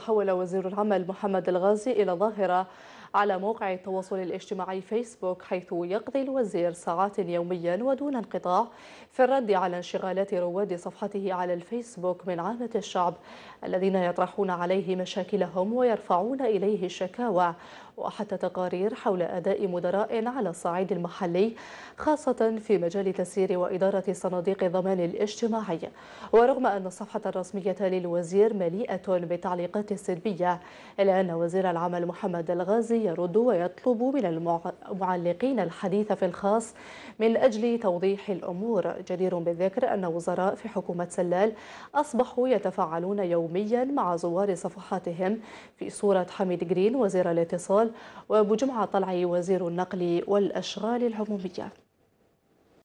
حول وزير العمل محمد الغازي إلى ظاهرة على موقع التواصل الاجتماعي فيسبوك حيث يقضي الوزير ساعات يوميا ودون انقطاع في الرد على انشغالات رواد صفحته على الفيسبوك من عامة الشعب الذين يطرحون عليه مشاكلهم ويرفعون إليه الشكاوى وحتى تقارير حول أداء مدراء على الصعيد المحلي خاصة في مجال تسيير وإدارة صناديق الضمان الاجتماعي ورغم أن الصفحة الرسمية للوزير مليئة بالتعليقات السلبية إلا أن وزير العمل محمد الغازي يرد ويطلب من المعلقين الحديث في الخاص من أجل توضيح الأمور جدير بالذكر أن وزراء في حكومة سلال أصبحوا يتفاعلون يوميا مع زوار صفحاتهم في صورة حميد جرين وزير الاتصال وبجمعة طلعي وزير النقل والأشغال العمومية